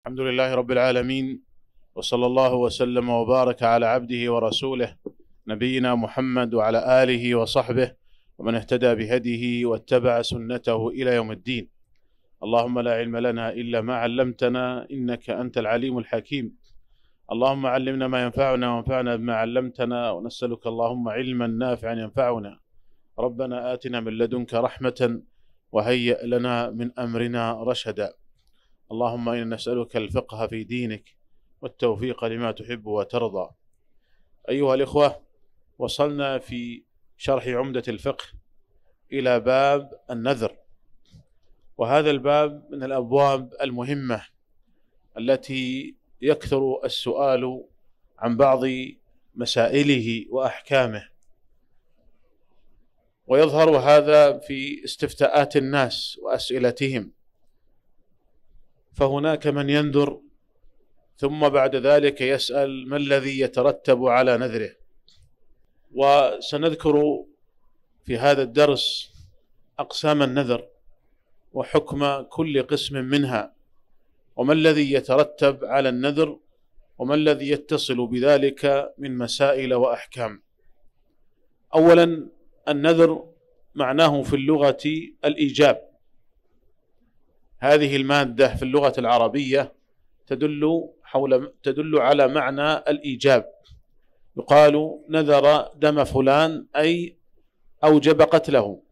الحمد لله رب العالمين وصلى الله وسلم وبارك على عبده ورسوله نبينا محمد وعلى اله وصحبه ومن اهتدى بهديه واتبع سنته الى يوم الدين اللهم لا علم لنا الا ما علمتنا انك انت العليم الحكيم اللهم علمنا ما ينفعنا وانفعنا بما علمتنا ونسالك اللهم علما نافعا ينفعنا ربنا اتنا من لدنك رحمه وهيئ لنا من امرنا رشدا اللهم إنا نسألك الفقه في دينك والتوفيق لما تحب وترضى أيها الإخوة وصلنا في شرح عمدة الفقه إلى باب النذر وهذا الباب من الأبواب المهمة التي يكثر السؤال عن بعض مسائله وأحكامه ويظهر هذا في استفتاءات الناس وأسئلتهم فهناك من ينذر ثم بعد ذلك يسأل ما الذي يترتب على نذره وسنذكر في هذا الدرس أقسام النذر وحكم كل قسم منها وما الذي يترتب على النذر وما الذي يتصل بذلك من مسائل وأحكام أولا النذر معناه في اللغة الإيجاب هذه المادة في اللغة العربية تدل حول تدل على معنى الإيجاب يقال نذر دم فلان أي أوجب قتله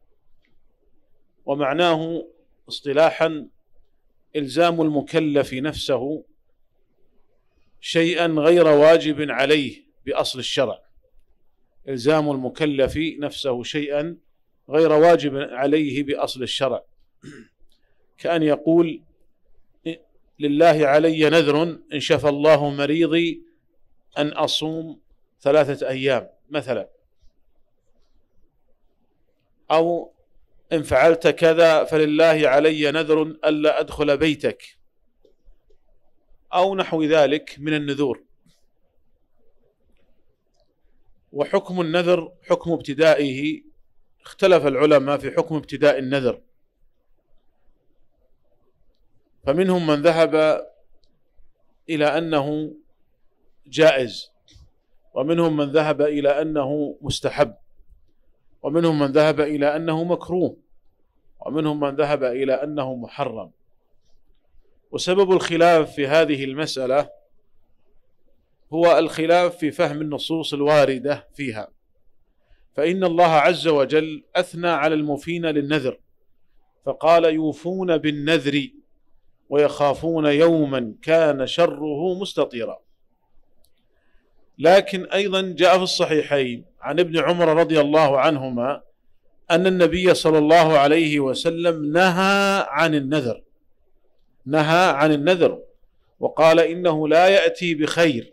ومعناه اصطلاحا إلزام المكلف نفسه شيئا غير واجب عليه بأصل الشرع إلزام المكلف نفسه شيئا غير واجب عليه بأصل الشرع كأن يقول لله علي نذر إن شفى الله مريضي أن أصوم ثلاثة أيام مثلا أو إن فعلت كذا فلله علي نذر ألا أدخل بيتك أو نحو ذلك من النذور وحكم النذر حكم ابتدائه اختلف العلماء في حكم ابتداء النذر فمنهم من ذهب إلى أنه جائز ومنهم من ذهب إلى أنه مستحب ومنهم من ذهب إلى أنه مكروه ومنهم من ذهب إلى أنه محرم وسبب الخلاف في هذه المسألة هو الخلاف في فهم النصوص الواردة فيها فإن الله عز وجل أثنى على الموفين للنذر فقال يوفون بالنذر ويخافون يوما كان شره مستطيرا لكن ايضا جاء في الصحيحين عن ابن عمر رضي الله عنهما ان النبي صلى الله عليه وسلم نهى عن النذر نهى عن النذر وقال انه لا ياتي بخير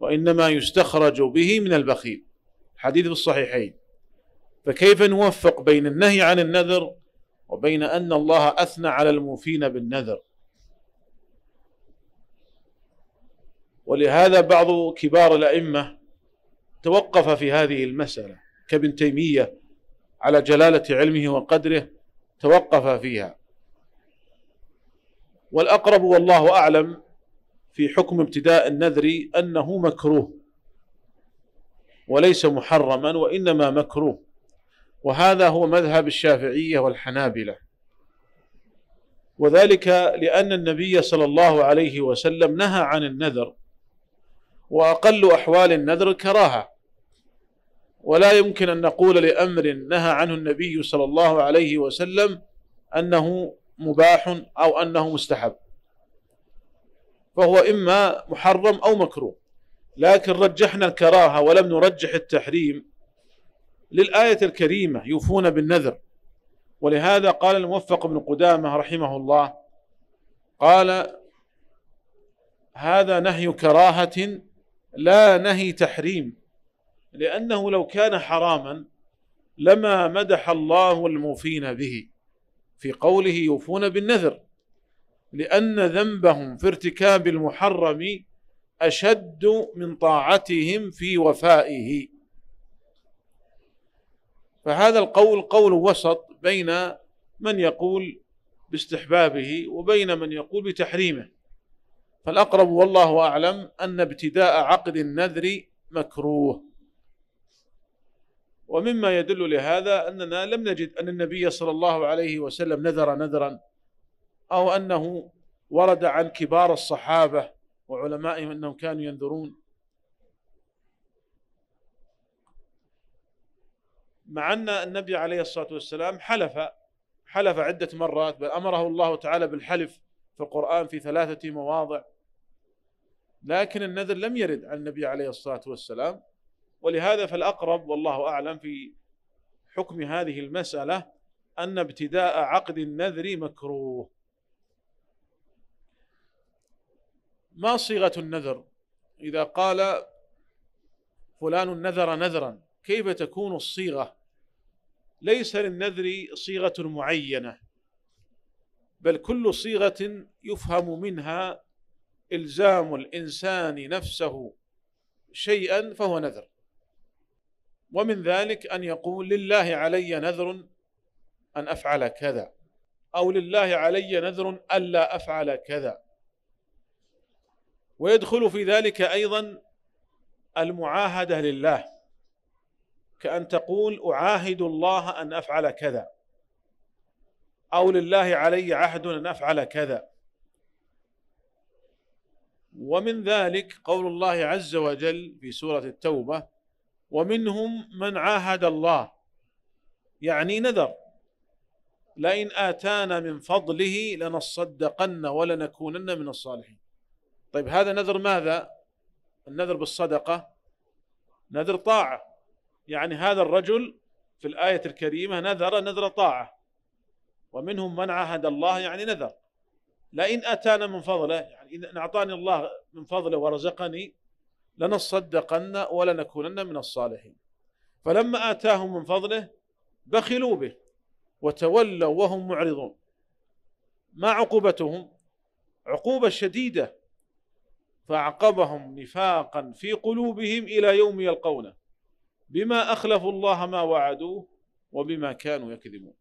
وانما يستخرج به من البخيل حديث في الصحيحين فكيف نوفق بين النهي عن النذر وبين ان الله اثنى على الموفين بالنذر ولهذا بعض كبار الأئمة توقف في هذه المسألة كابن تيمية على جلالة علمه وقدره توقف فيها والأقرب والله أعلم في حكم ابتداء النذر أنه مكروه وليس محرما وإنما مكروه وهذا هو مذهب الشافعية والحنابلة وذلك لأن النبي صلى الله عليه وسلم نهى عن النذر وأقل أحوال النذر كراهة ولا يمكن أن نقول لأمر نهى عنه النبي صلى الله عليه وسلم أنه مباح أو أنه مستحب فهو إما محرم أو مكروه لكن رجحنا الكراهة ولم نرجح التحريم للآية الكريمة يوفون بالنذر ولهذا قال الموفق بن قدامة رحمه الله قال هذا نهي كراهة لا نهي تحريم لأنه لو كان حراما لما مدح الله الموفين به في قوله يوفون بالنذر لأن ذنبهم في ارتكاب المحرم أشد من طاعتهم في وفائه فهذا القول قول وسط بين من يقول باستحبابه وبين من يقول بتحريمه فالأقرب والله أعلم أن ابتداء عقد النذر مكروه ومما يدل لهذا أننا لم نجد أن النبي صلى الله عليه وسلم نذر نذرا أو أنه ورد عن كبار الصحابة وعلمائهم أنهم كانوا ينذرون مع أن النبي عليه الصلاة والسلام حلف حلف عدة مرات بل أمره الله تعالى بالحلف في القرآن في ثلاثة مواضع لكن النذر لم يرد عن النبي عليه الصلاة والسلام ولهذا فالأقرب والله أعلم في حكم هذه المسألة أن ابتداء عقد النذر مكروه ما صيغة النذر إذا قال فلان نذر نذرا كيف تكون الصيغة ليس للنذر صيغة معينة بل كل صيغة يفهم منها إلزام الإنسان نفسه شيئا فهو نذر ومن ذلك أن يقول لله علي نذر أن أفعل كذا أو لله علي نذر ألا أفعل كذا ويدخل في ذلك أيضا المعاهدة لله كأن تقول أعاهد الله أن أفعل كذا أو لله علي عهد أن أفعل كذا ومن ذلك قول الله عز وجل في سورة التوبة ومنهم من عاهد الله يعني نذر لئن آتانا من فضله لنصدقن ولنكونن من الصالحين طيب هذا نذر ماذا؟ النذر بالصدقة نذر طاعة يعني هذا الرجل في الآية الكريمة نذر نذر طاعة ومنهم من عاهد الله يعني نذر لئن أتانا من فضله يعني إن أعطاني الله من فضله ورزقني لنصدقن ولنكونن من الصالحين فلما آتاهم من فضله بخلوا به وتولوا وهم معرضون ما عقوبتهم عقوبة شديدة فأعقبهم نفاقا في قلوبهم إلى يوم يلقونه بما أخلفوا الله ما وعدوه وبما كانوا يكذبون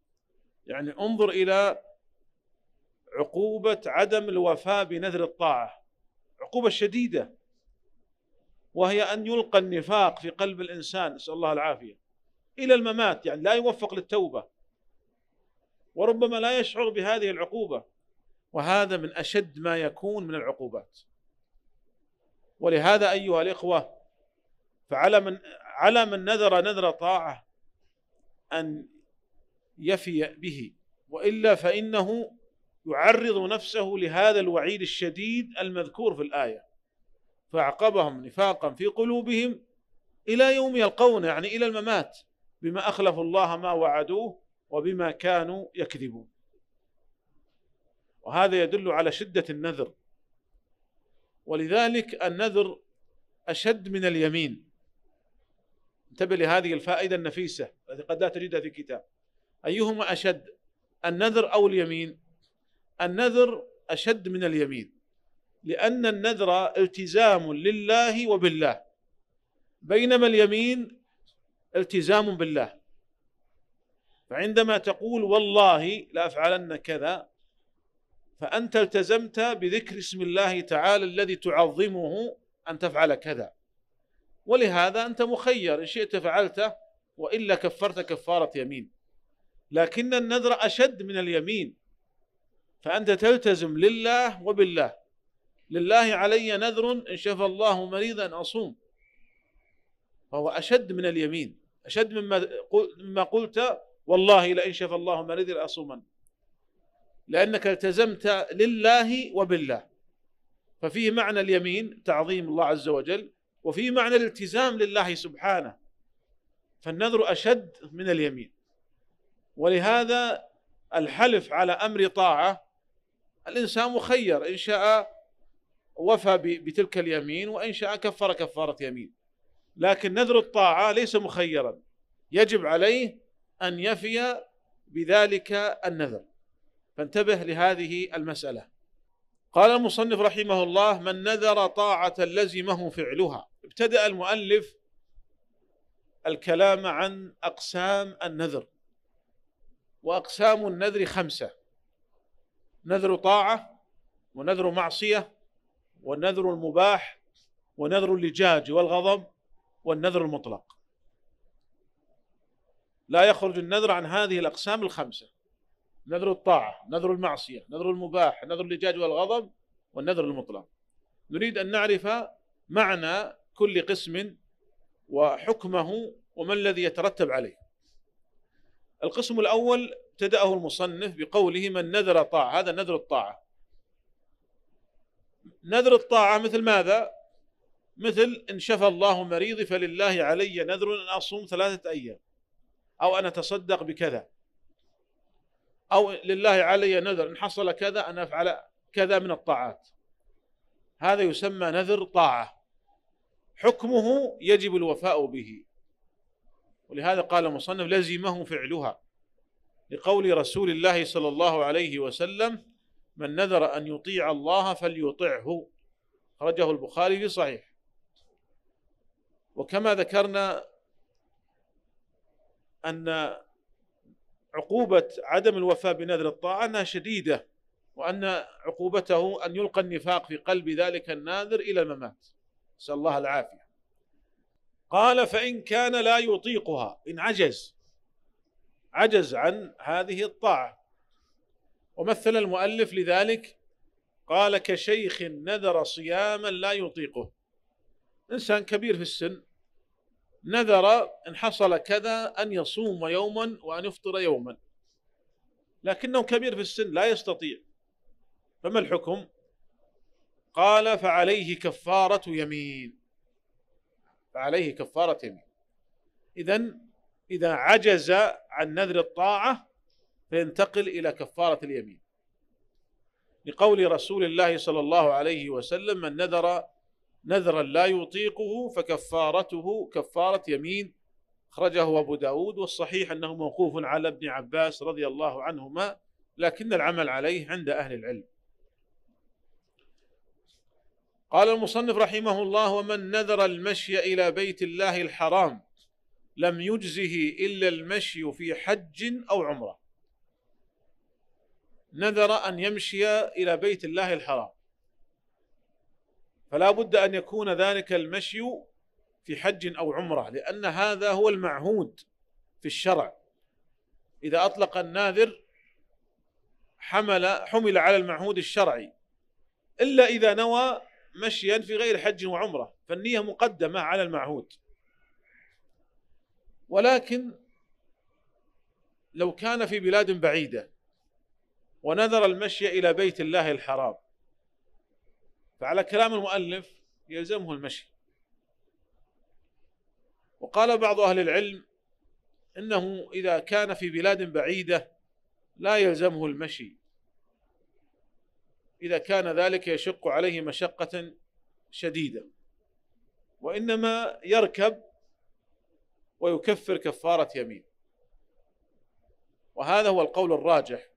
يعني انظر إلى عقوبة عدم الوفاء بنذر الطاعة عقوبة شديدة وهي أن يلقى النفاق في قلب الإنسان نسأل الله العافية إلى الممات يعني لا يوفق للتوبة وربما لا يشعر بهذه العقوبة وهذا من أشد ما يكون من العقوبات ولهذا أيها الإخوة فعلى من على من نذر نذر طاعة أن يفي به وإلا فإنه يعرض نفسه لهذا الوعيد الشديد المذكور في الايه فاعقبهم نفاقا في قلوبهم الى يوم يلقون يعني الى الممات بما اخلفوا الله ما وعدوه وبما كانوا يكذبون وهذا يدل على شده النذر ولذلك النذر اشد من اليمين انتبه لهذه الفائده النفيسه التي قد لا تجدها في كتاب ايهما اشد النذر او اليمين النذر أشد من اليمين لأن النذر التزام لله وبالله بينما اليمين التزام بالله فعندما تقول والله لأفعلن كذا فأنت التزمت بذكر اسم الله تعالى الذي تعظمه أن تفعل كذا ولهذا أنت مخير إن شئت فعلته وإلا كفرت كفارة يمين لكن النذر أشد من اليمين فأنت تلتزم لله وبالله لله علي نذر إن شفى الله مريضا أصوم فهو أشد من اليمين أشد مما قلت والله لئن شفى الله مريضا أصوما لأنك التزمت لله وبالله ففيه معنى اليمين تعظيم الله عز وجل وفيه معنى الالتزام لله سبحانه فالنذر أشد من اليمين ولهذا الحلف على أمر طاعة الإنسان مخير إن شاء وفى بتلك اليمين وإن شاء كفر كفارة يمين لكن نذر الطاعة ليس مخيرا يجب عليه أن يفي بذلك النذر فانتبه لهذه المسألة قال المصنف رحمه الله من نذر طاعة لزمه فعلها ابتدأ المؤلف الكلام عن أقسام النذر وأقسام النذر خمسة نذر طاعة ونذر معصية والنذر المباح ونذر اللجاج والغضب والنذر المطلق لا يخرج النذر عن هذه الأقسام الخمسة نذر الطاعة نذر المعصية نذر المباح نذر اللجاج والغضب والنذر المطلق نريد أن نعرف معنى كل قسم وحكمه وما الذي يترتب عليه القسم الأول ابتدأه المصنف بقوله من نذر طاعة هذا نذر الطاعة نذر الطاعة مثل ماذا؟ مثل إن شفى الله مريضي فلله علي نذر أن أصوم ثلاثة أيام أو أن أتصدق بكذا أو لله علي نذر إن حصل كذا أن أفعل كذا من الطاعات هذا يسمى نذر طاعة حكمه يجب الوفاء به ولهذا قال المصنف لزمه فعلها لقول رسول الله صلى الله عليه وسلم من نذر أن يطيع الله فليطعه أخرجه البخاري في صحيح وكما ذكرنا أن عقوبة عدم الوفاء بنذر الطاعة أنها شديدة وأن عقوبته أن يلقى النفاق في قلب ذلك الناذر إلى الممات نسأل الله العافية قال فإن كان لا يطيقها إن عجز عجز عن هذه الطاعة ومثل المؤلف لذلك قال كشيخ نذر صياما لا يطيقه إنسان كبير في السن نذر إن حصل كذا أن يصوم يوما وأن يفطر يوما لكنه كبير في السن لا يستطيع فما الحكم قال فعليه كفارة يمين فعليه كفارة يمين إذا إذا عجز عن نذر الطاعة فينتقل إلى كفارة اليمين لقول رسول الله صلى الله عليه وسلم من نذر نذرا لا يطيقه فكفارته كفارة يمين أخرجه أبو داود والصحيح أنه موقوف على ابن عباس رضي الله عنهما لكن العمل عليه عند أهل العلم قال المصنف رحمه الله ومن نذر المشي إلى بيت الله الحرام لم يجزه إلا المشي في حج أو عمرة نذر أن يمشي إلى بيت الله الحرام فلا بد أن يكون ذلك المشي في حج أو عمرة لأن هذا هو المعهود في الشرع إذا أطلق الناذر حمل حمل على المعهود الشرعي إلا إذا نوى مشيا في غير حج وعمرة فالنية مقدمة على المعهود ولكن لو كان في بلاد بعيده ونذر المشي الى بيت الله الحرام فعلى كلام المؤلف يلزمه المشي وقال بعض اهل العلم انه اذا كان في بلاد بعيده لا يلزمه المشي اذا كان ذلك يشق عليه مشقه شديده وانما يركب ويكفر كفارة يمين وهذا هو القول الراجح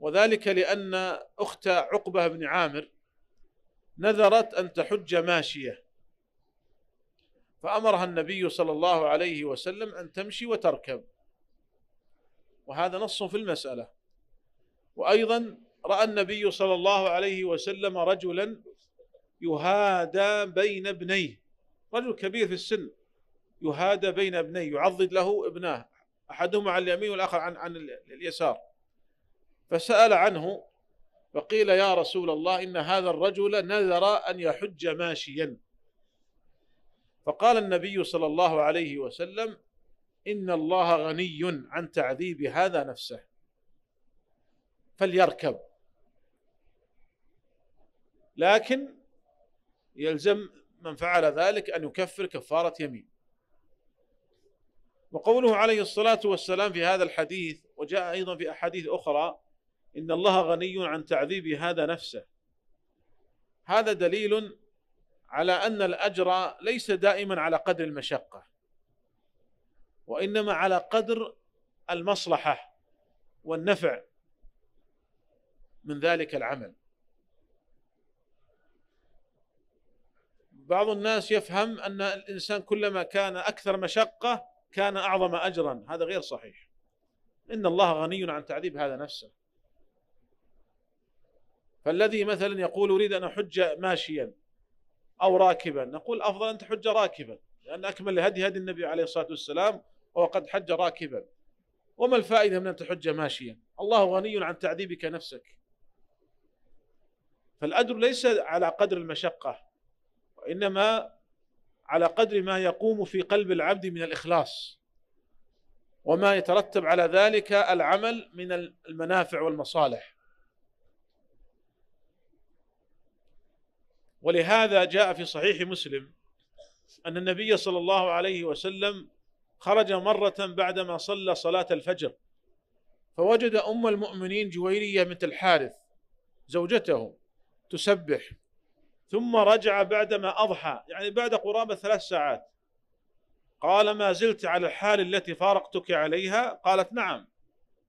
وذلك لأن أخت عقبة بن عامر نذرت أن تحج ماشية فأمرها النبي صلى الله عليه وسلم أن تمشي وتركب وهذا نص في المسألة وأيضا رأى النبي صلى الله عليه وسلم رجلا يهادى بين ابنيه رجل كبير في السن يهادى بين ابنيه يعضد له ابناه احدهما عن اليمين والاخر عن عن اليسار فسال عنه فقيل يا رسول الله ان هذا الرجل نذر ان يحج ماشيا فقال النبي صلى الله عليه وسلم ان الله غني عن تعذيب هذا نفسه فليركب لكن يلزم من فعل ذلك ان يكفر كفاره يمين وقوله عليه الصلاة والسلام في هذا الحديث وجاء أيضا في أحاديث أخرى إن الله غني عن تعذيب هذا نفسه هذا دليل على أن الأجر ليس دائما على قدر المشقة وإنما على قدر المصلحة والنفع من ذلك العمل بعض الناس يفهم أن الإنسان كلما كان أكثر مشقة كان اعظم اجرا هذا غير صحيح ان الله غني عن تعذيب هذا نفسه فالذي مثلا يقول اريد ان احج ماشيا او راكبا نقول افضل ان تحج راكبا لان اكمل هدي هدي النبي عليه الصلاه والسلام وهو قد حج راكبا وما الفائده من ان تحج ماشيا الله غني عن تعذيبك نفسك فالاجر ليس على قدر المشقه وانما على قدر ما يقوم في قلب العبد من الإخلاص وما يترتب على ذلك العمل من المنافع والمصالح ولهذا جاء في صحيح مسلم أن النبي صلى الله عليه وسلم خرج مرة بعدما صلى صلاة الفجر فوجد أم المؤمنين جويرية بنت الحارث زوجته تسبح ثم رجع بعدما أضحى يعني بعد قرابة ثلاث ساعات قال ما زلت على الحال التي فارقتك عليها قالت نعم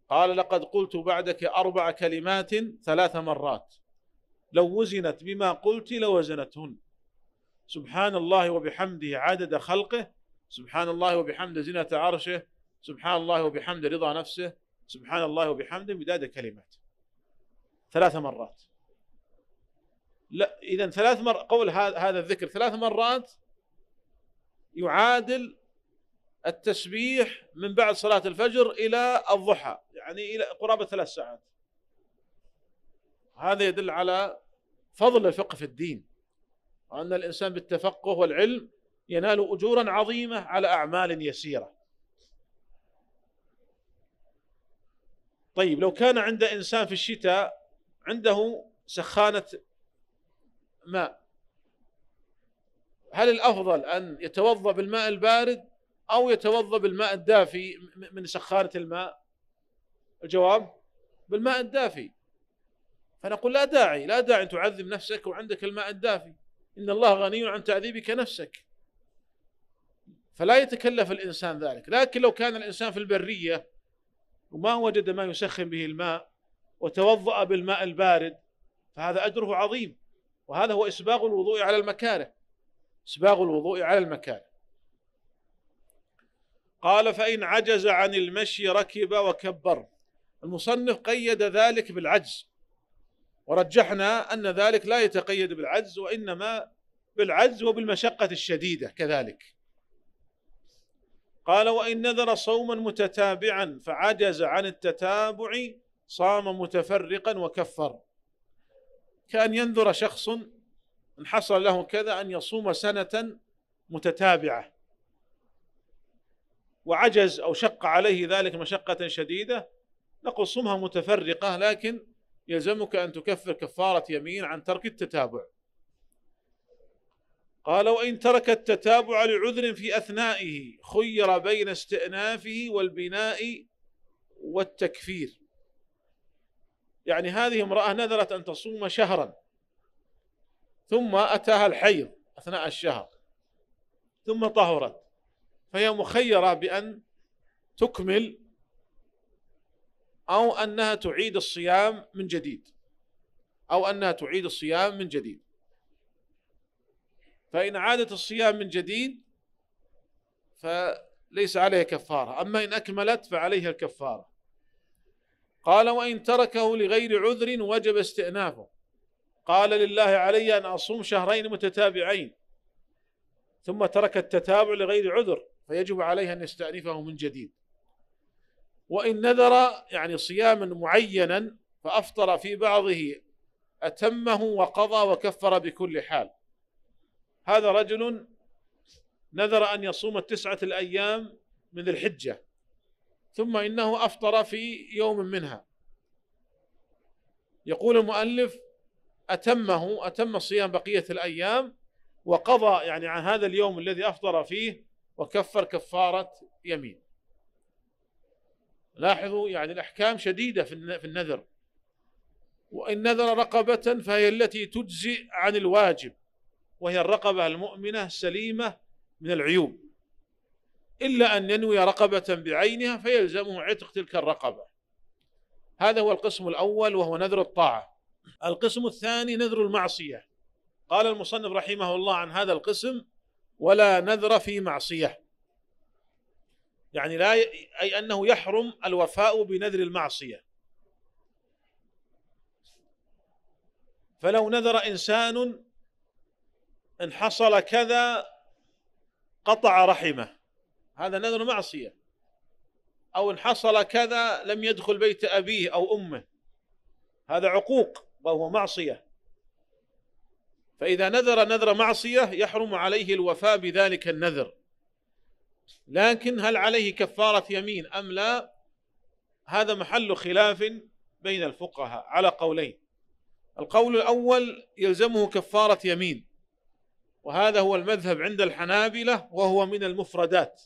قال لقد قلت بعدك أربع كلمات ثلاث مرات لو وزنت بما قلت لوزنتهن سبحان الله وبحمده عدد خلقه سبحان الله وبحمده زنة عرشه سبحان الله وبحمده رضا نفسه سبحان الله وبحمده مداد كلمات ثلاث مرات لا اذا ثلاث مر قول هذا الذكر ثلاث مرات يعادل التسبيح من بعد صلاة الفجر إلى الضحى يعني إلى قرابة ثلاث ساعات هذا يدل على فضل الفقه في الدين وأن الإنسان بالتفقه والعلم ينال أجورا عظيمة على أعمال يسيرة طيب لو كان عند إنسان في الشتاء عنده سخانة ماء هل الافضل ان يتوضا بالماء البارد او يتوضا بالماء الدافي من سخانه الماء الجواب بالماء الدافي فنقول لا داعي لا داعي ان تعذب نفسك وعندك الماء الدافي ان الله غني عن تعذيبك نفسك فلا يتكلف الانسان ذلك لكن لو كان الانسان في البريه وما وجد ما يسخن به الماء وتوضا بالماء البارد فهذا اجره عظيم وهذا هو إسباغ الوضوء على المكاره إسباغ الوضوء على المكاره قال فإن عجز عن المشي ركب وكبر المصنف قيد ذلك بالعجز ورجحنا أن ذلك لا يتقيد بالعجز وإنما بالعجز وبالمشقة الشديدة كذلك قال وإن نذر صوما متتابعا فعجز عن التتابع صام متفرقا وكفر كأن ينذر شخص إن حصل له كذا أن يصوم سنة متتابعة وعجز أو شق عليه ذلك مشقة شديدة نقول صمها متفرقة لكن يلزمك أن تكفر كفارة يمين عن ترك التتابع قال وإن ترك التتابع لعذر في أثنائه خير بين استئنافه والبناء والتكفير يعني هذه امرأة نذرت أن تصوم شهرا ثم أتاها الحيض أثناء الشهر ثم طهرت فهي مخيرة بأن تكمل أو أنها تعيد الصيام من جديد أو أنها تعيد الصيام من جديد فإن عادت الصيام من جديد فليس عليها كفارة أما إن أكملت فعليها الكفارة قال وإن تركه لغير عذر وجب استئنافه قال لله علي أن أصوم شهرين متتابعين ثم ترك التتابع لغير عذر فيجب عليه أن يستأنفه من جديد وإن نذر يعني صياما معينا فأفطر في بعضه أتمه وقضى وكفر بكل حال هذا رجل نذر أن يصوم التسعة الأيام من الحجة ثم إنه أفطر في يوم منها يقول المؤلف أتمه أتم صيام بقية الأيام وقضى يعني عن هذا اليوم الذي أفطر فيه وكفر كفارة يمين لاحظوا يعني الأحكام شديدة في النذر وإن نذر رقبة فهي التي تجزئ عن الواجب وهي الرقبة المؤمنة السليمة من العيوب إلا أن ينوي رقبة بعينها فيلزمه عتق تلك الرقبة هذا هو القسم الأول وهو نذر الطاعة القسم الثاني نذر المعصية قال المصنف رحمه الله عن هذا القسم ولا نذر في معصية يعني لا ي... أي أنه يحرم الوفاء بنذر المعصية فلو نذر إنسان إن حصل كذا قطع رحمه هذا نذر معصية أو إن حصل كذا لم يدخل بيت أبيه أو أمه هذا عقوق وهو معصية فإذا نذر نذر معصية يحرم عليه الوفاء بذلك النذر لكن هل عليه كفارة يمين أم لا هذا محل خلاف بين الفقهاء على قولين القول الأول يلزمه كفارة يمين وهذا هو المذهب عند الحنابلة وهو من المفردات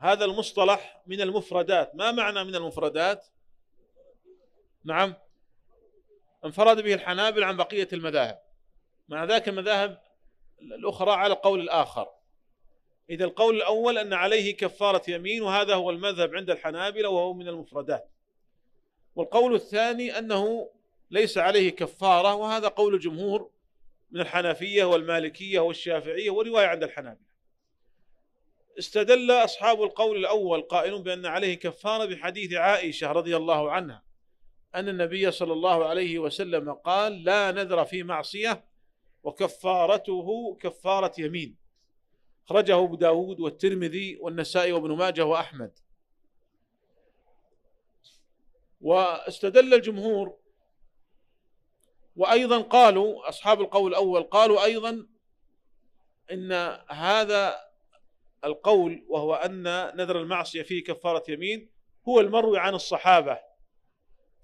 هذا المصطلح من المفردات ما معنى من المفردات نعم انفرد به الحنابل عن بقية المذاهب مع ذاك المذاهب الأخرى على القول الآخر إذا القول الأول أن عليه كفارة يمين وهذا هو المذهب عند الحنابلة وهو من المفردات والقول الثاني أنه ليس عليه كفارة وهذا قول الجمهور من الحنفية والمالكية والشافعية ورواية عند الحنابلة استدل أصحاب القول الأول قائلون بأن عليه كفارة بحديث عائشة رضي الله عنها أن النبي صلى الله عليه وسلم قال لا نذر في معصية وكفارته كفارة يمين أخرجه أبو داود والترمذي والنسائي وابن ماجه وأحمد واستدل الجمهور وأيضا قالوا أصحاب القول الأول قالوا أيضا إن هذا القول وهو أن نذر المعصية فيه كفارة يمين هو المروي عن الصحابة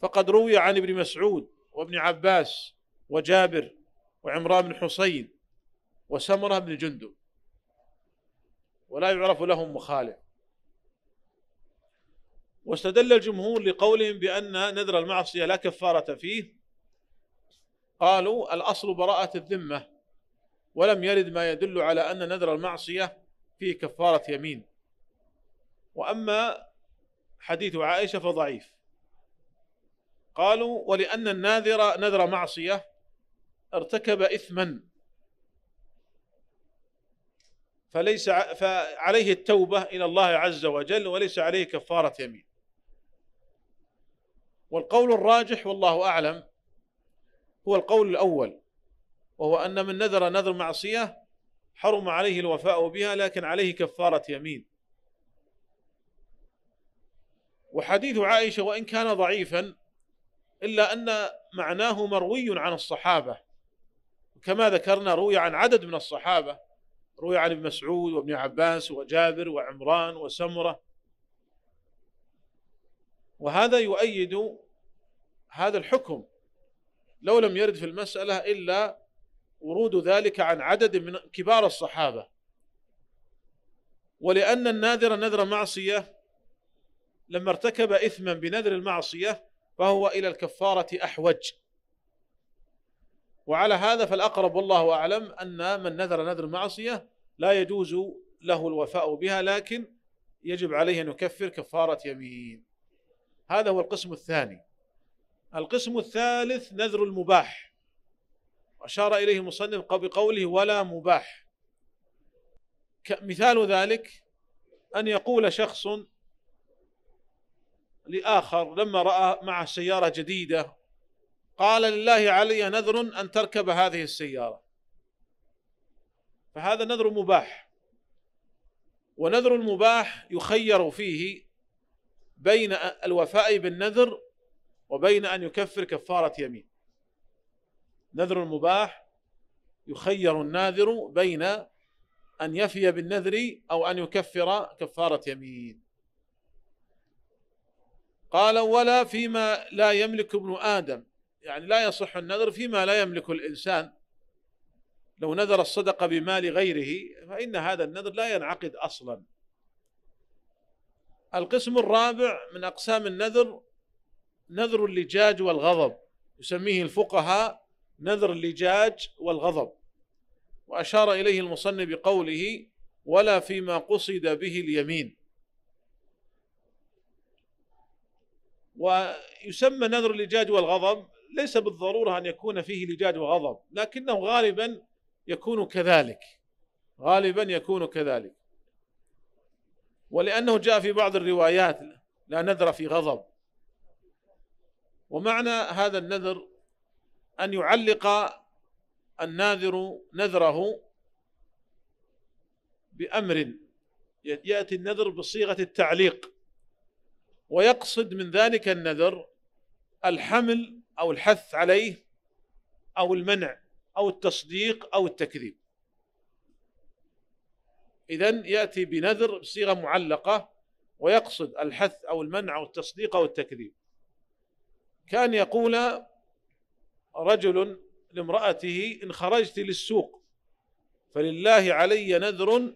فقد روي عن ابن مسعود وابن عباس وجابر وعمران بن حسين وسمرة بن جندب ولا يعرف لهم مخالف واستدل الجمهور لقولهم بأن نذر المعصية لا كفارة فيه قالوا الأصل براءة الذمة ولم يرد ما يدل على أن نذر المعصية فيه كفارة يمين وأما حديث عائشة فضعيف قالوا ولأن الناذر نذر معصية ارتكب إثما فليس فعليه التوبة إلى الله عز وجل وليس عليه كفارة يمين والقول الراجح والله أعلم هو القول الأول وهو أن من نذر نذر معصية حرم عليه الوفاء بها لكن عليه كفارة يمين وحديث عائشة وإن كان ضعيفا إلا أن معناه مروي عن الصحابة كما ذكرنا روي عن عدد من الصحابة روي عن ابن مسعود وابن عباس وجابر وعمران وسمرة وهذا يؤيد هذا الحكم لو لم يرد في المسألة إلا ورود ذلك عن عدد من كبار الصحابة ولأن الناذر نذر معصية لما ارتكب إثما بنذر المعصية فهو إلى الكفارة أحوج وعلى هذا فالأقرب والله أعلم أن من نذر نذر معصية لا يجوز له الوفاء بها لكن يجب عليه أن يكفر كفارة يمين هذا هو القسم الثاني القسم الثالث نذر المباح أشار إليه المصنف بقوله ولا مباح مثال ذلك أن يقول شخص لآخر لما رأى معه سيارة جديدة قال لله علي نذر أن تركب هذه السيارة فهذا نذر مباح ونذر المباح يخير فيه بين الوفاء بالنذر وبين أن يكفر كفارة يمين نذر المباح يخير الناذر بين أن يفي بالنذر أو أن يكفر كفارة يمين قال ولا فيما لا يملك ابن آدم يعني لا يصح النذر فيما لا يملك الإنسان لو نذر الصدقة بمال غيره فإن هذا النذر لا ينعقد أصلا القسم الرابع من أقسام النذر نذر اللجاج والغضب يسميه الفقهاء نذر اللجاج والغضب وأشار إليه المصنف بقوله ولا فيما قصد به اليمين ويسمى نذر اللجاج والغضب ليس بالضرورة أن يكون فيه لجاج وغضب لكنه غالبا يكون كذلك غالبا يكون كذلك ولأنه جاء في بعض الروايات لا نذر في غضب ومعنى هذا النذر أن يعلق الناذر نذره بأمر يأتي النذر بصيغة التعليق ويقصد من ذلك النذر الحمل أو الحث عليه أو المنع أو التصديق أو التكذيب إذا يأتي بنذر بصيغة معلقة ويقصد الحث أو المنع أو التصديق أو التكذيب كان يقول رجل لامرأته إن خرجت للسوق فلله علي نذر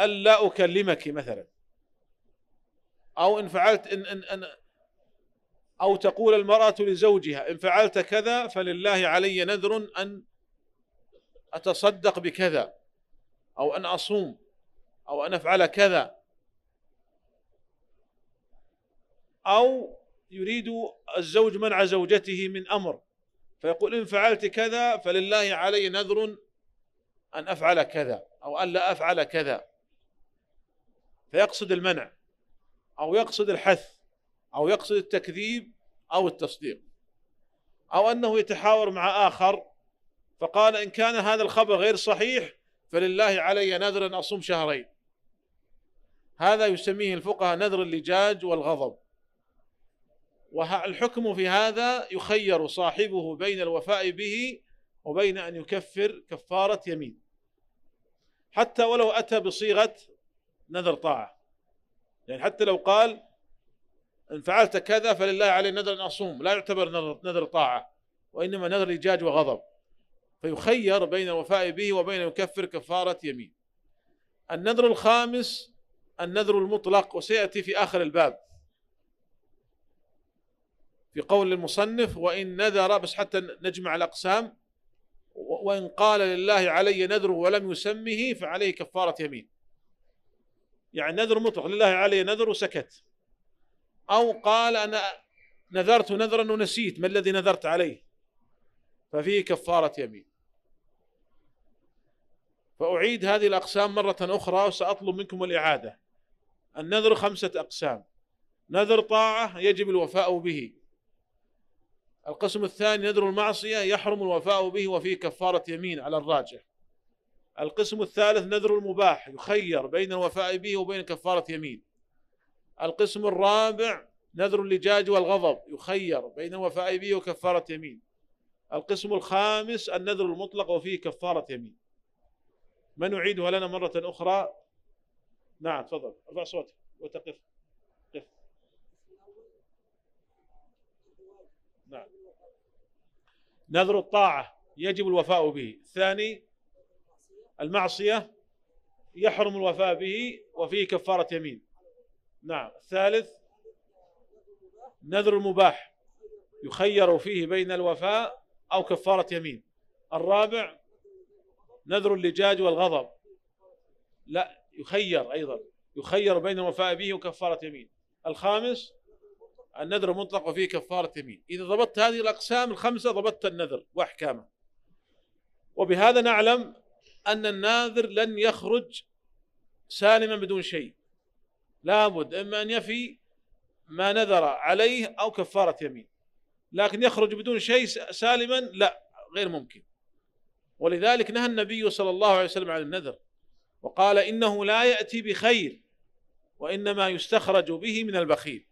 ألا أكلمك مثلا أو إن فعلت إن إن إن أو تقول المرأة لزوجها إن فعلت كذا فلله علي نذر أن أتصدق بكذا أو أن أصوم أو أن أفعل كذا أو يريد الزوج منع زوجته من امر فيقول ان فعلت كذا فلله علي نذر ان افعل كذا او الا افعل كذا فيقصد المنع او يقصد الحث او يقصد التكذيب او التصديق او انه يتحاور مع اخر فقال ان كان هذا الخبر غير صحيح فلله علي نذر ان اصوم شهرين هذا يسميه الفقهاء نذر اللجاج والغضب والحكم في هذا يخير صاحبه بين الوفاء به وبين أن يكفر كفارة يمين حتى ولو أتى بصيغة نذر طاعة يعني حتى لو قال إن فعلت كذا فلله علي نذر أن أصوم لا يعتبر نذر طاعة وإنما نذر لجاج وغضب فيخير بين الوفاء به وبين يكفر كفارة يمين النذر الخامس النذر المطلق وسيأتي في آخر الباب في قول المصنف وإن نذر بس حتى نجمع الأقسام وإن قال لله علي نذر ولم يسمه فعليه كفارة يمين يعني نذر مطلق لله علي نذر وسكت أو قال أنا نذرت نذرا ونسيت ما الذي نذرت عليه ففيه كفارة يمين فأعيد هذه الأقسام مرة أخرى وسأطلب منكم الإعادة النذر خمسة أقسام نذر طاعة يجب الوفاء به القسم الثاني نذر المعصية يحرم الوفاء به وفيه كفارة يمين على الراجح القسم الثالث نذر المباح يخير بين الوفاء به وبين كفارة يمين القسم الرابع نذر اللجاج والغضب يخير بين الوفاء به وكفارة يمين القسم الخامس النذر المطلق وفيه كفارة يمين من أعيدها لنا مرة أخرى نعم تفضل ارفع صوتك وتقف نعم نذر الطاعة يجب الوفاء به الثاني المعصية يحرم الوفاء به وفيه كفارة يمين نعم الثالث نذر المباح يخير فيه بين الوفاء أو كفارة يمين الرابع نذر اللجاج والغضب لا يخير أيضا يخير بين الوفاء به وكفارة يمين الخامس النذر مطلق وفيه كفارة يمين إذا ضبطت هذه الأقسام الخمسة ضبطت النذر وأحكامه وبهذا نعلم أن الناذر لن يخرج سالما بدون شيء لابد إما أن يفي ما نذر عليه أو كفارة يمين لكن يخرج بدون شيء سالما لا غير ممكن ولذلك نهى النبي صلى الله عليه وسلم عن النذر وقال إنه لا يأتي بخير وإنما يستخرج به من البخيل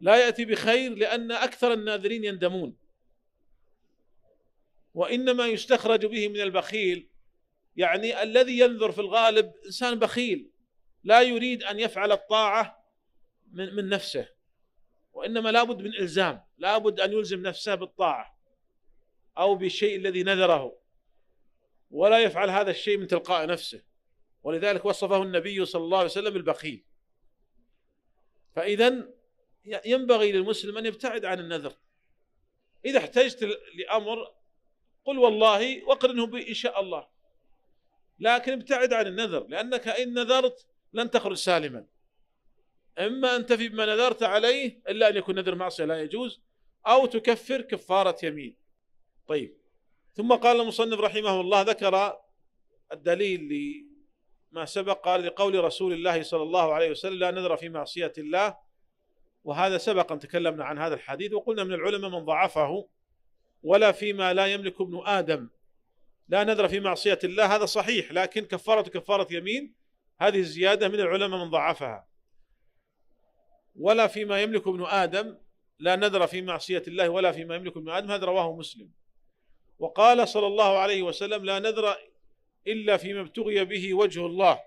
لا يأتي بخير لأن أكثر الناذرين يندمون وإنما يستخرج به من البخيل يعني الذي ينذر في الغالب إنسان بخيل لا يريد أن يفعل الطاعة من, من نفسه وإنما لابد من إلزام لابد أن يلزم نفسه بالطاعة أو بالشيء الذي نذره ولا يفعل هذا الشيء من تلقاء نفسه ولذلك وصفه النبي صلى الله عليه وسلم البخيل فإذا ينبغي للمسلم ان يبتعد عن النذر اذا احتجت لامر قل والله واقرنه بان شاء الله لكن ابتعد عن النذر لانك ان نذرت لن تخرج سالما اما ان تفي بما نذرت عليه الا ان يكون نذر معصيه لا يجوز او تكفر كفاره يمين طيب ثم قال المصنف رحمه الله ذكر الدليل لما سبق قال لقول رسول الله صلى الله عليه وسلم لا نذر في معصيه الله وهذا سبق أن تكلمنا عن هذا الحديث وقلنا من العلماء من ضعفه ولا فيما لا يملك ابن آدم لا نذر في معصية الله هذا صحيح لكن كفارة كفارة يمين هذه الزيادة من العلماء من ضعفها ولا فيما يملك ابن آدم لا نذر في معصية الله ولا فيما يملك ابن آدم هذا رواه مسلم وقال صلى الله عليه وسلم لا نذر إلا فيما ابتغي به وجه الله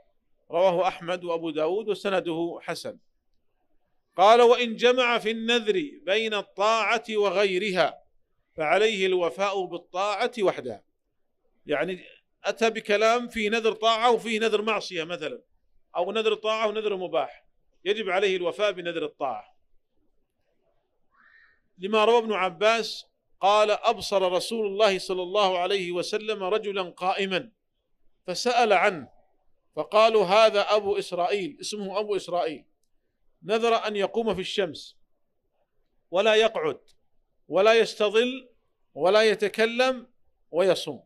رواه أحمد وأبو داود وسنده حسن قال وإن جمع في النذر بين الطاعة وغيرها فعليه الوفاء بالطاعة وحدها يعني أتى بكلام في نذر طاعة وفيه نذر معصية مثلا أو نذر طاعة ونذر مباح يجب عليه الوفاء بنذر الطاعة لما روى ابن عباس قال أبصر رسول الله صلى الله عليه وسلم رجلا قائما فسأل عنه فقالوا هذا أبو إسرائيل اسمه أبو إسرائيل نذر ان يقوم في الشمس ولا يقعد ولا يستظل ولا يتكلم ويصوم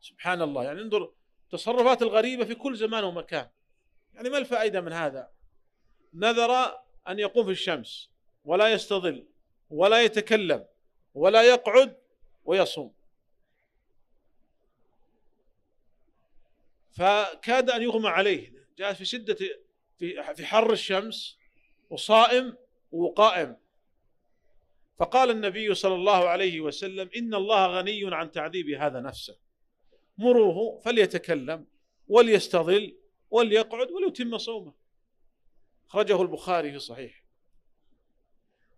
سبحان الله يعني انظر تصرفات الغريبة في كل زمان ومكان يعني ما الفائدة من هذا نذر أن يقوم في الشمس ولا يستظل ولا يتكلم ولا يقعد ويصوم فكاد أن يغمى عليه جاء في شدة في في حر الشمس وصائم وقائم فقال النبي صلى الله عليه وسلم ان الله غني عن تعذيب هذا نفسه مروه فليتكلم وليستظل وليقعد وليتم صومه اخرجه البخاري في صحيح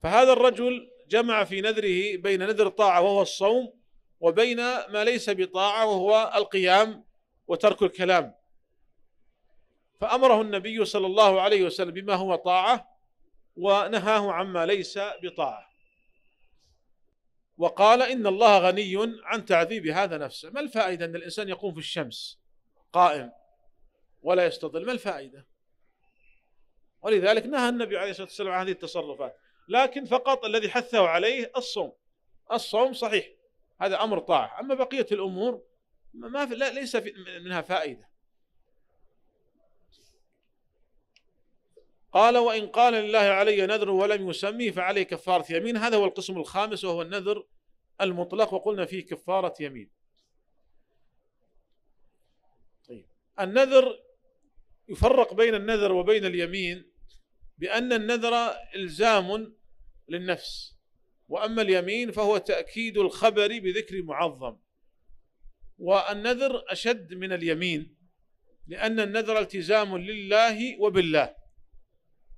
فهذا الرجل جمع في نذره بين نذر الطاعه وهو الصوم وبين ما ليس بطاعه وهو القيام وترك الكلام فأمره النبي صلى الله عليه وسلم بما هو طاعة ونهاه عما ليس بطاعة وقال إن الله غني عن تعذيب هذا نفسه ما الفائدة أن الإنسان يقوم في الشمس قائم ولا يستظل ما الفائدة ولذلك نهى النبي عليه الصلاة والسلام عن هذه التصرفات لكن فقط الذي حثه عليه الصوم الصوم صحيح هذا أمر طاعة أما بقية الأمور ما في لا ليس في منها فائدة قال وإن قال لله علي نذر ولم يسميه فعليه كفارة يمين هذا هو القسم الخامس وهو النذر المطلق وقلنا فيه كفارة يمين طيب. النذر يفرق بين النذر وبين اليمين بأن النذر إلزام للنفس وأما اليمين فهو تأكيد الخبر بذكر معظم والنذر أشد من اليمين لأن النذر التزام لله وبالله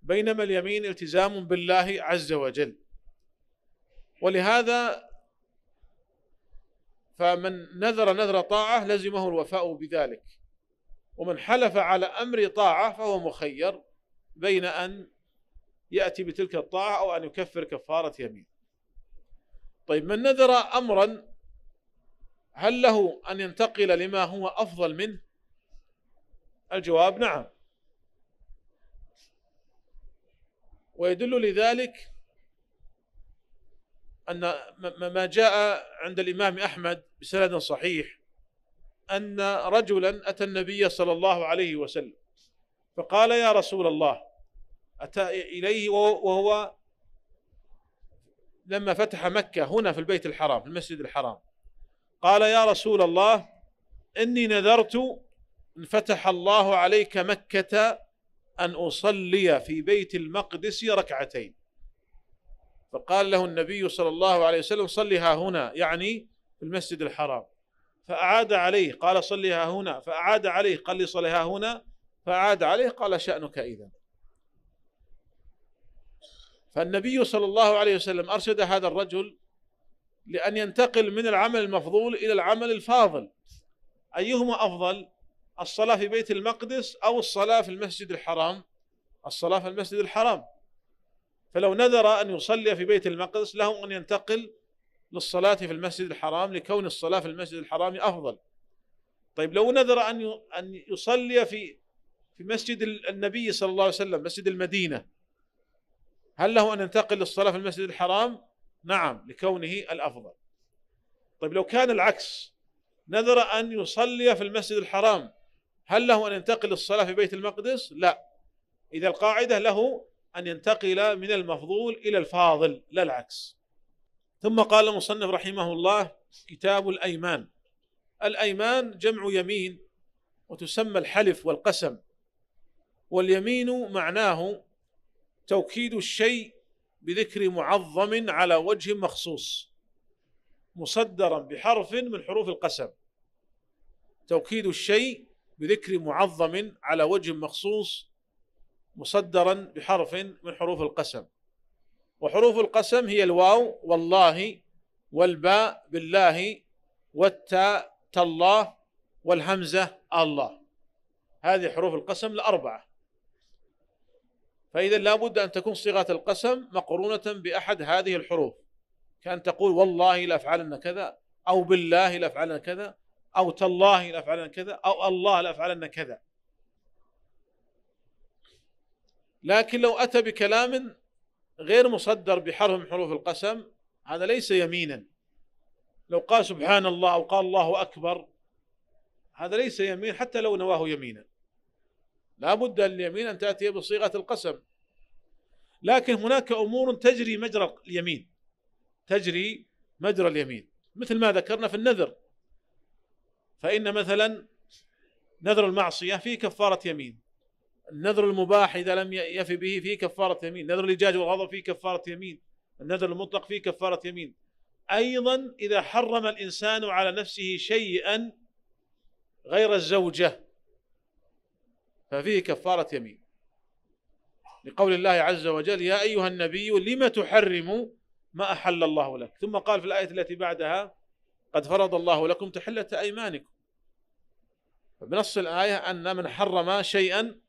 بينما اليمين التزام بالله عز وجل ولهذا فمن نذر نذر طاعة لزمه الوفاء بذلك ومن حلف على أمر طاعة فهو مخير بين أن يأتي بتلك الطاعة أو أن يكفر كفارة يمين طيب من نذر أمرا هل له أن ينتقل لما هو أفضل منه الجواب نعم ويدل لذلك أن ما جاء عند الإمام أحمد بسند صحيح أن رجلا أتى النبي صلى الله عليه وسلم فقال يا رسول الله أتى إليه وهو لما فتح مكة هنا في البيت الحرام في المسجد الحرام قال يا رسول الله إني نذرت إن فتح الله عليك مكة أن أصلي في بيت المقدس ركعتين فقال له النبي صلى الله عليه وسلم صلها هنا يعني في المسجد الحرام فأعاد عليه قال صلها هنا فأعاد عليه قال لي صلها هنا فأعاد عليه قال شأنك إذا فالنبي صلى الله عليه وسلم أرشد هذا الرجل لأن ينتقل من العمل المفضول إلى العمل الفاضل أيهما أفضل؟ الصلاة في بيت المقدس أو الصلاة في المسجد الحرام الصلاة في المسجد الحرام فلو نذر أن يصلي في بيت المقدس له أن ينتقل للصلاة في المسجد الحرام لكون الصلاة في المسجد الحرام أفضل طيب لو نذر أن أن يصلي في في مسجد النبي صلى الله عليه وسلم مسجد المدينة هل له أن ينتقل للصلاة في المسجد الحرام؟ نعم لكونه الأفضل طيب لو كان العكس نذر أن يصلي في المسجد الحرام هل له أن ينتقل الصلاة في بيت المقدس؟ لا إذا القاعدة له أن ينتقل من المفضول إلى الفاضل لا العكس ثم قال المصنف رحمه الله كتاب الأيمان الأيمان جمع يمين وتسمى الحلف والقسم واليمين معناه توكيد الشيء بذكر معظم على وجه مخصوص مصدرا بحرف من حروف القسم توكيد الشيء بذكر معظم على وجه مخصوص مصدرا بحرف من حروف القسم وحروف القسم هي الواو والله والباء بالله والتاء تالله والهمزة الله هذه حروف القسم الأربعة فإذا لا بد أن تكون صيغة القسم مقرونة بأحد هذه الحروف كأن تقول والله لأفعلن كذا أو بالله لأفعلن كذا أو تالله لأفعلن كذا أو الله لأفعلن كذا لكن لو أتى بكلام غير مصدر بحرف من حروف القسم هذا ليس يمينا لو قال سبحان الله أو قال الله أكبر هذا ليس يمين حتى لو نواه يمينا لا بد اليمين أن تأتي بصيغة القسم لكن هناك أمور تجري مجرى اليمين تجري مجرى اليمين مثل ما ذكرنا في النذر فإن مثلا نذر المعصية فيه كفارة يمين النذر المباح إذا لم يفي به فيه كفارة يمين نذر الإجاج والغضب فيه كفارة يمين النذر المطلق فيه كفارة يمين أيضا إذا حرم الإنسان على نفسه شيئا غير الزوجة ففيه كفارة يمين لقول الله عز وجل يا أيها النبي لم تحرم ما أحل الله لك ثم قال في الآية التي بعدها قد فرض الله لكم تحلة أيمانكم بنص الآية أن من حرم شيئا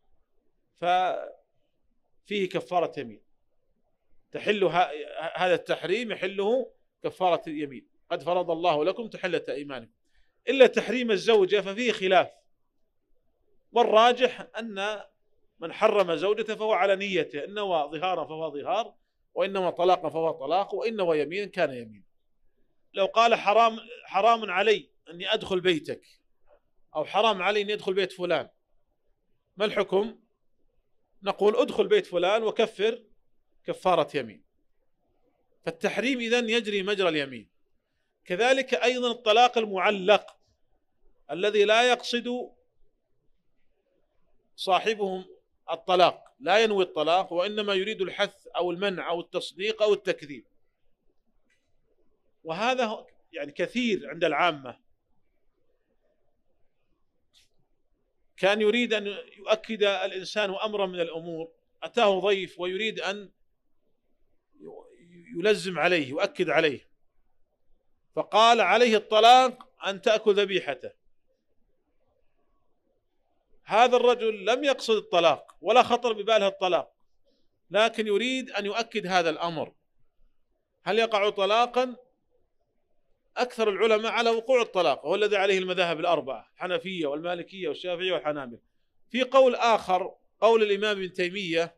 ففيه كفارة يمين تحل هذا التحريم يحله كفارة اليمين قد فرض الله لكم تحلة أيمانكم إلا تحريم الزوجة ففيه خلاف والراجح أن من حرم زوجته فهو على نيته إن ظهارا فهو ظهار وإنما طلاقا فهو طلاق وإن نوى يمينا كان يمينا لو قال حرام حرام علي اني ادخل بيتك او حرام علي اني ادخل بيت فلان ما الحكم؟ نقول ادخل بيت فلان وكفر كفاره يمين فالتحريم اذا يجري مجرى اليمين كذلك ايضا الطلاق المعلق الذي لا يقصد صاحبهم الطلاق لا ينوي الطلاق وانما يريد الحث او المنع او التصديق او التكذيب وهذا يعني كثير عند العامة كان يريد أن يؤكد الإنسان أمرا من الأمور أتاه ضيف ويريد أن يلزم عليه يؤكد عليه فقال عليه الطلاق أن تأكل ذبيحته هذا الرجل لم يقصد الطلاق ولا خطر بباله الطلاق لكن يريد أن يؤكد هذا الأمر هل يقع طلاقا أكثر العلماء على وقوع الطلاق وهو الذي عليه المذاهب الأربعة الحنفية والمالكية والشافعية والحنابلة في قول آخر قول الإمام ابن تيمية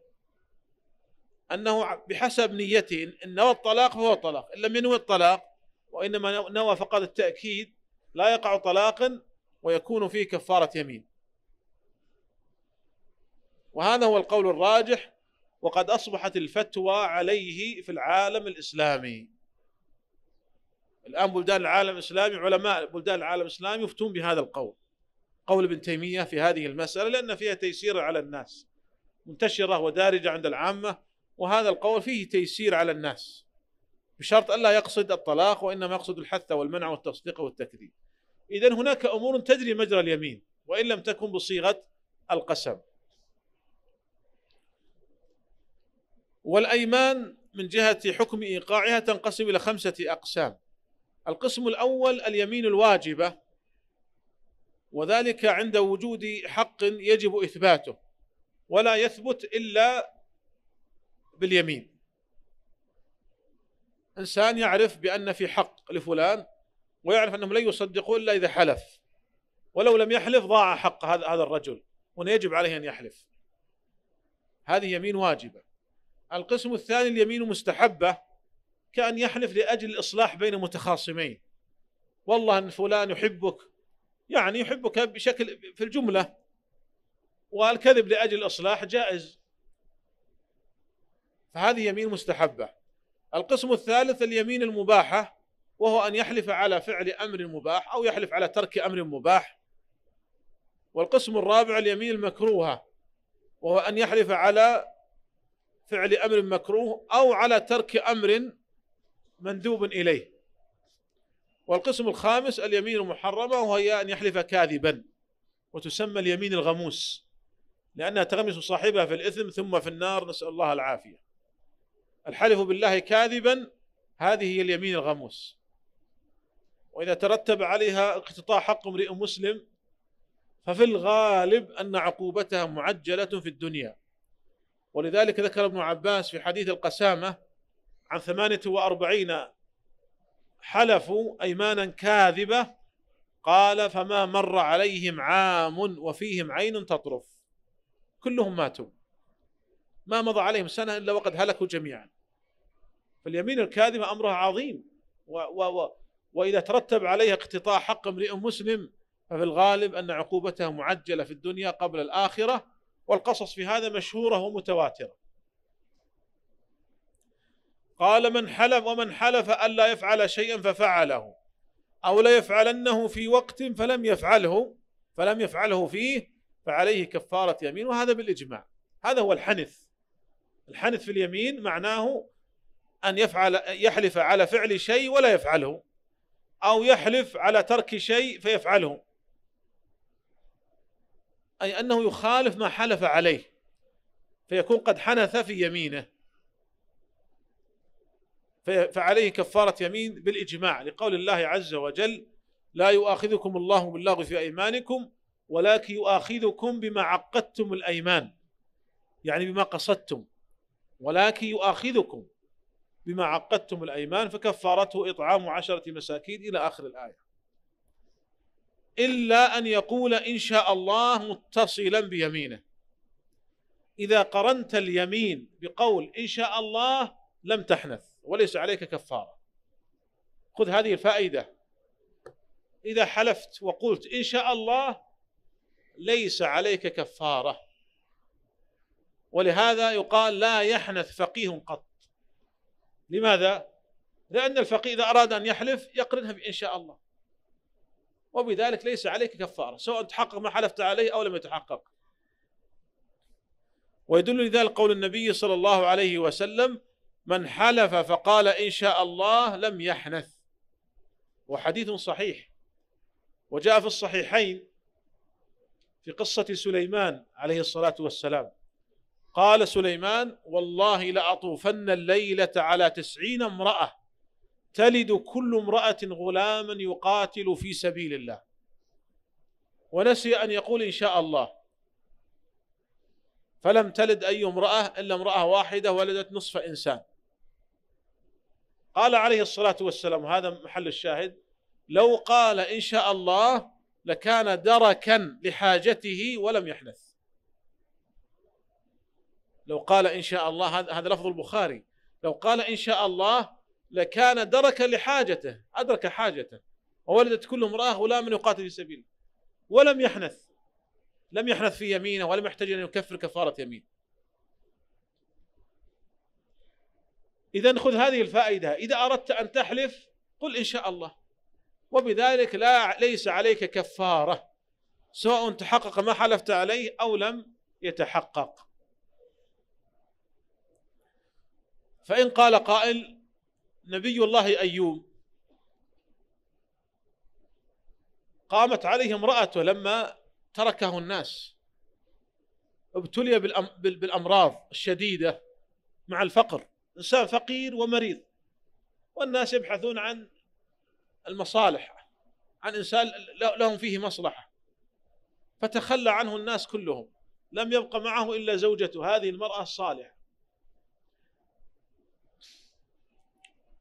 أنه بحسب نيته إن نوى الطلاق فهو طلاق إن لم ينوي الطلاق وإنما نوى فقط التأكيد لا يقع طلاقا ويكون فيه كفارة يمين وهذا هو القول الراجح وقد أصبحت الفتوى عليه في العالم الإسلامي الآن بلدان العالم الإسلامي علماء بلدان العالم الإسلامي يفتون بهذا القول قول ابن تيمية في هذه المسألة لأن فيها تيسير على الناس منتشرة ودارجة عند العامة وهذا القول فيه تيسير على الناس بشرط ألا يقصد الطلاق وإنما يقصد الحث والمنع والتصديق والتكذيب إذا هناك أمور تجري مجرى اليمين وإن لم تكن بصيغة القسم والأيمان من جهة حكم إيقاعها تنقسم إلى خمسة أقسام القسم الاول اليمين الواجبه وذلك عند وجود حق يجب اثباته ولا يثبت الا باليمين انسان يعرف بان في حق لفلان ويعرف انهم لن يصدقوا الا اذا حلف ولو لم يحلف ضاع حق هذا هذا الرجل هنا يجب عليه ان يحلف هذه يمين واجبه القسم الثاني اليمين مستحبه كان يحلف لاجل الاصلاح بين متخاصمين والله ان فلان يحبك يعني يحبك بشكل في الجمله والكذب لاجل الاصلاح جائز فهذه يمين مستحبه القسم الثالث اليمين المباحه وهو ان يحلف على فعل امر مباح او يحلف على ترك امر مباح والقسم الرابع اليمين المكروهه وهو ان يحلف على فعل امر مكروه او على ترك امر مندوب إليه والقسم الخامس اليمين المحرمة وهي أن يحلف كاذبا وتسمى اليمين الغموس لأنها تغمس صاحبها في الإثم ثم في النار نسأل الله العافية الحلف بالله كاذبا هذه هي اليمين الغموس وإذا ترتب عليها اقتطاع حق امرئ مسلم ففي الغالب أن عقوبتها معجلة في الدنيا ولذلك ذكر ابن عباس في حديث القسامة عن ثمانية وأربعين حلفوا أيمانا كاذبة قال فما مر عليهم عام وفيهم عين تطرف كلهم ماتوا ما مضى عليهم سنة إلا وقد هلكوا جميعا فاليمين الكاذبة أمرها عظيم و و و وإذا ترتب عليها اقتطاع حق امرئ مسلم ففي الغالب أن عقوبتها معجلة في الدنيا قبل الآخرة والقصص في هذا مشهورة ومتواترة قال من حلف ومن حلف ألا يفعل شيئا ففعله أو لا يفعلنه في وقت فلم يفعله فلم يفعله فيه فعليه كفارة يمين وهذا بالإجماع هذا هو الحنث الحنث في اليمين معناه أن يفعل يحلف على فعل شيء ولا يفعله أو يحلف على ترك شيء فيفعله أي أنه يخالف ما حلف عليه فيكون قد حنث في يمينه فعليه كفارة يمين بالإجماع لقول الله عز وجل لا يؤاخذكم الله باللغو في أيمانكم ولكن يؤاخذكم بما عقدتم الأيمان يعني بما قصدتم ولكن يؤاخذكم بما عقدتم الأيمان فكفارته إطعام عشرة مساكين إلى آخر الآية إلا أن يقول إن شاء الله متصلا بيمينه إذا قرنت اليمين بقول إن شاء الله لم تحنث وليس عليك كفارة خذ هذه الفائدة إذا حلفت وقلت إن شاء الله ليس عليك كفارة ولهذا يقال لا يحنث فقيه قط لماذا؟ لأن الفقيه إذا أراد أن يحلف يقرنها بإن شاء الله وبذلك ليس عليك كفارة سواء تحقق ما حلفت عليه أو لم يتحقق ويدل لذلك قول النبي صلى الله عليه وسلم من حلف فقال إن شاء الله لم يحنث وحديث صحيح وجاء في الصحيحين في قصة سليمان عليه الصلاة والسلام قال سليمان والله لأطوفن الليلة على تسعين امرأة تلد كل امرأة غلاما يقاتل في سبيل الله ونسي أن يقول إن شاء الله فلم تلد أي امرأة إلا امرأة واحدة ولدت نصف إنسان قال عليه الصلاة والسلام هذا محل الشاهد لو قال إن شاء الله لكان دركا لحاجته ولم يحنث لو قال إن شاء الله هذا لفظ البخاري لو قال إن شاء الله لكان دركا لحاجته أدرك حاجته وولدت كل امرأة غلاما يقاتل في سبيله ولم يحنث لم يحنث في يمينه ولم يحتج أن يكفر كفارة يمينه إذا خذ هذه الفائدة إذا أردت أن تحلف قل إن شاء الله وبذلك لا ليس عليك كفارة سواء تحقق ما حلفت عليه أو لم يتحقق فإن قال قائل نبي الله أيوب قامت عليه امرأته لما تركه الناس ابتلي بالأمراض الشديدة مع الفقر انسان فقير ومريض والناس يبحثون عن المصالح عن انسان لهم فيه مصلحه فتخلى عنه الناس كلهم لم يبق معه الا زوجته هذه المراه الصالحه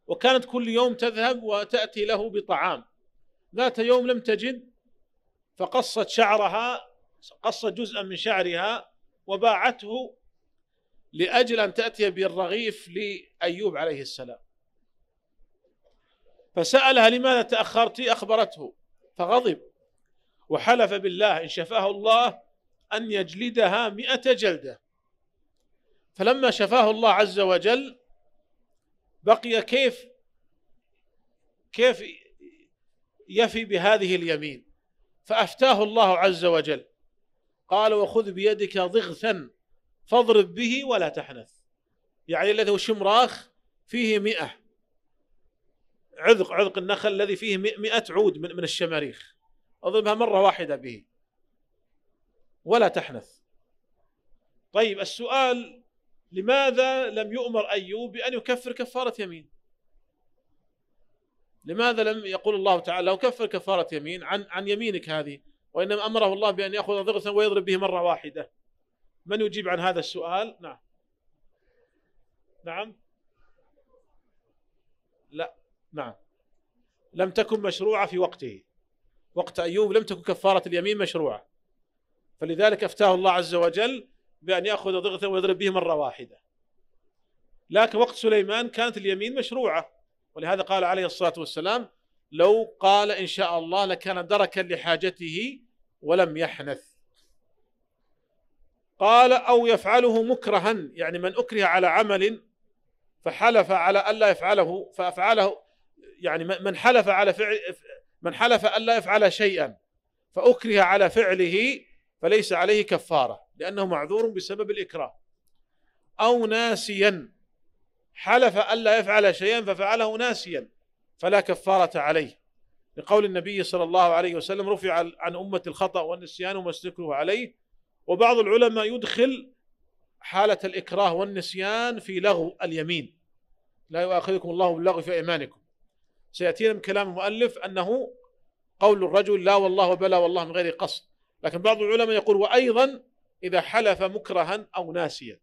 وكانت كل يوم تذهب وتاتي له بطعام ذات يوم لم تجد فقصت شعرها قصت جزءا من شعرها وباعته لأجل أن تأتي بالرغيف لأيوب عليه السلام فسألها لماذا تأخرت أخبرته فغضب وحلف بالله إن شفاه الله أن يجلدها مئة جلدة فلما شفاه الله عز وجل بقي كيف كيف يفي بهذه اليمين فأفتاه الله عز وجل قال وخذ بيدك ضغثا فاضرب به ولا تحنث يعني الذي هو شمراخ فيه مئة عذق عذق النخل الذي فيه مئة عود من, من الشماريخ اضربها مرة واحدة به ولا تحنث طيب السؤال لماذا لم يؤمر أيوب بأن يكفر كفارة يمين لماذا لم يقول الله تعالى لو كفر كفارة يمين عن, عن يمينك هذه وإنما أمره الله بأن يأخذ ضغثا ويضرب به مرة واحدة من يجيب عن هذا السؤال نعم نعم لا نعم لم تكن مشروعة في وقته وقت أيوب لم تكن كفارة اليمين مشروعة فلذلك أفتاه الله عز وجل بأن يأخذ ضغطا ويضرب به مرة واحدة لكن وقت سليمان كانت اليمين مشروعة ولهذا قال عليه الصلاة والسلام لو قال إن شاء الله لكان دركا لحاجته ولم يحنث قال أو يفعله مكرها يعني من أكره على عمل فحلف على ألا يفعله فأفعله يعني من حلف على فعل من حلف ألا يفعل شيئا فأكره على فعله فليس عليه كفارة لأنه معذور بسبب الإكراه أو ناسيا حلف ألا يفعل شيئا ففعله ناسيا فلا كفارة عليه لقول النبي صلى الله عليه وسلم رفع عن أمة الخطأ والنسيان وما استكره عليه وبعض العلماء يدخل حالة الإكراه والنسيان في لغو اليمين لا يؤاخذكم الله باللغو في أيمانكم سيأتينا من كلام المؤلف أنه قول الرجل لا والله بلى والله من غير قصد لكن بعض العلماء يقول وأيضا إذا حلف مكرها أو ناسيا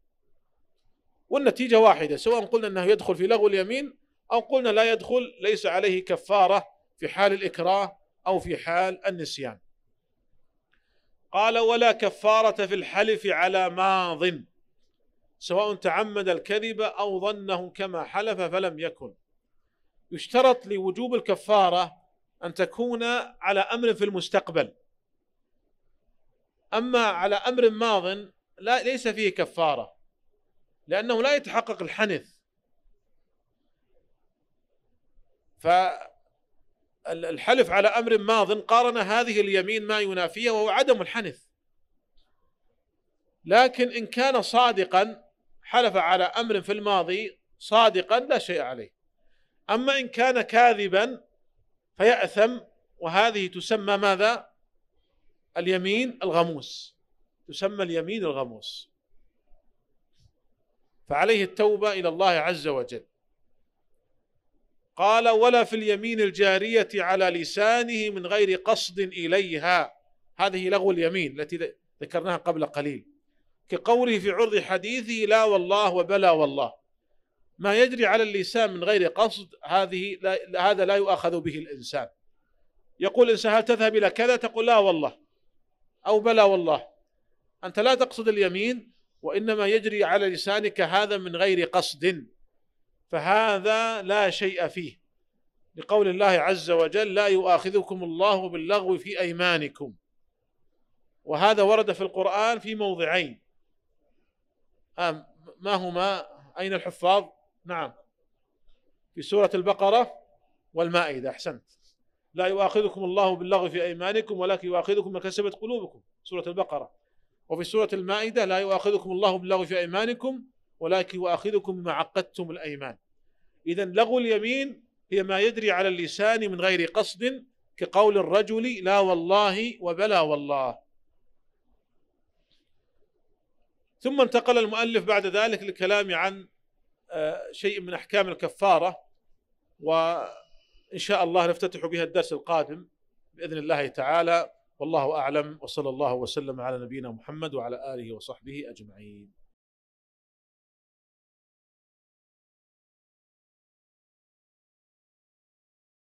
والنتيجة واحدة سواء قلنا أنه يدخل في لغو اليمين أو قلنا لا يدخل ليس عليه كفارة في حال الإكراه أو في حال النسيان قال ولا كفارة في الحلف على ماض سواء تعمد الكذب أو ظنه كما حلف فلم يكن يشترط لوجوب الكفارة أن تكون على أمر في المستقبل أما على أمر ماض لا ليس فيه كفارة لأنه لا يتحقق الحنث ف الحلف على أمر ماض قارن هذه اليمين ما ينافيه وهو عدم الحنث لكن إن كان صادقا حلف على أمر في الماضي صادقا لا شيء عليه أما إن كان كاذبا فيأثم وهذه تسمى ماذا اليمين الغموس تسمى اليمين الغموس فعليه التوبة إلى الله عز وجل قال ولا في اليمين الجارية على لسانه من غير قصد إليها هذه لغو اليمين التي ذكرناها قبل قليل كقوله في عرض حديثه لا والله وبلا والله ما يجري على اللسان من غير قصد هذه لا هذا لا يؤاخذ به الإنسان يقول الإنسان هل تذهب إلى كذا تقول لا والله أو بلا والله أنت لا تقصد اليمين وإنما يجري على لسانك هذا من غير قصد فهذا لا شيء فيه لقول الله عز وجل لا يؤاخذكم الله باللغو في ايمانكم وهذا ورد في القرآن في موضعين آه، ما هما أين الحفاظ نعم في سورة البقرة والمائدة أحسنت لا يؤاخذكم الله باللغو في أيمانكم ولكن يؤاخذكم ما كسبت قلوبكم سورة البقرة وفي سورة المائدة لا يؤاخذكم الله باللغو في أيمانكم ولكن يؤاخذكم بما عقدتم الايمان اذا لغو اليمين هي ما يدري على اللسان من غير قصد كقول الرجل لا والله وبلا والله ثم انتقل المؤلف بعد ذلك للكلام عن آه، شيء من احكام الكفاره وان شاء الله نفتتح بها الدرس القادم باذن الله تعالى والله اعلم وصلى الله وسلم على نبينا محمد وعلى اله وصحبه اجمعين